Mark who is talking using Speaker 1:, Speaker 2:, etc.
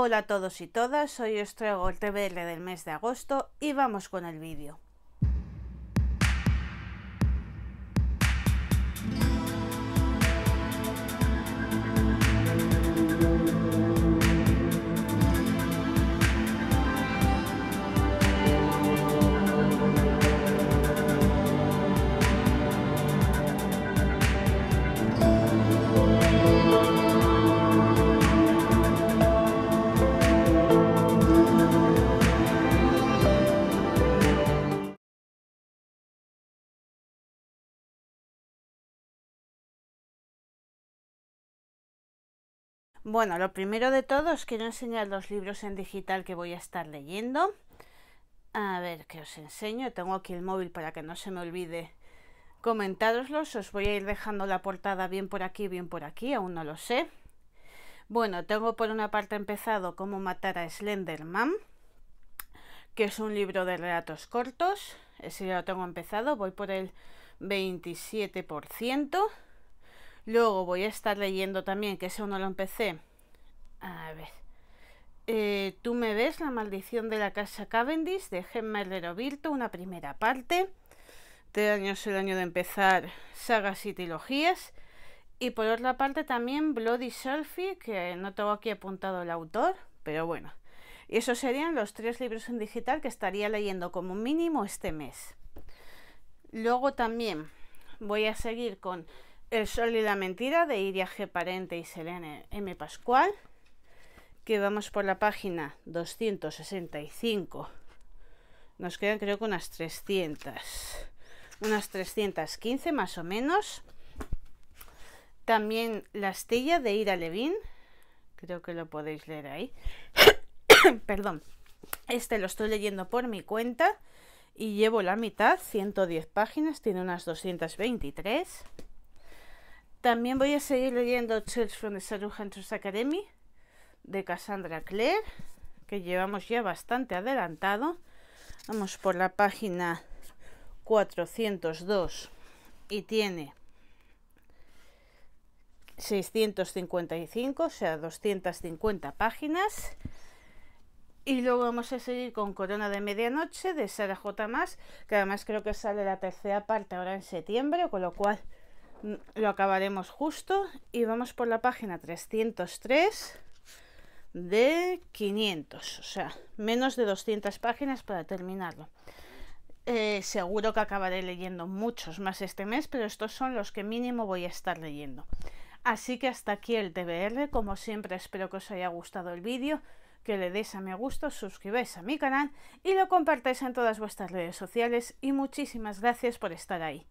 Speaker 1: Hola a todos y todas, hoy os traigo el TBL del mes de agosto y vamos con el vídeo. Bueno, lo primero de todo os quiero enseñar los libros en digital que voy a estar leyendo. A ver, ¿qué os enseño. Tengo aquí el móvil para que no se me olvide comentároslos. Os voy a ir dejando la portada bien por aquí, bien por aquí, aún no lo sé. Bueno, tengo por una parte empezado Cómo matar a Slenderman, que es un libro de relatos cortos. Ese ya lo tengo empezado, voy por el 27%. Luego voy a estar leyendo también, que eso no lo empecé. A ver. Eh, tú me ves, La maldición de la casa Cavendish, de Gemma Herrero Virto, una primera parte. Tres años el año de empezar sagas y trilogías. Y por otra parte también Bloody Selfie, que no tengo aquí apuntado el autor, pero bueno. Y esos serían los tres libros en digital que estaría leyendo como mínimo este mes. Luego también voy a seguir con el sol y la mentira de Iria G. Parente y Selene M. Pascual, que vamos por la página 265. Nos quedan creo que unas 300, unas 315 más o menos. También La astilla de Ira Levin, creo que lo podéis leer ahí. Perdón, este lo estoy leyendo por mi cuenta y llevo la mitad, 110 páginas, tiene unas 223. También voy a seguir leyendo Church from the Hunters Academy de Cassandra Clare, que llevamos ya bastante adelantado. Vamos por la página 402 y tiene 655, o sea, 250 páginas. Y luego vamos a seguir con Corona de Medianoche de Sarah J. Más, que además creo que sale la tercera parte ahora en septiembre, con lo cual lo acabaremos justo y vamos por la página 303 de 500, o sea, menos de 200 páginas para terminarlo. Eh, seguro que acabaré leyendo muchos más este mes, pero estos son los que mínimo voy a estar leyendo. Así que hasta aquí el TBR, como siempre espero que os haya gustado el vídeo, que le deis a me gusta, suscribáis a mi canal y lo compartáis en todas vuestras redes sociales y muchísimas gracias por estar ahí.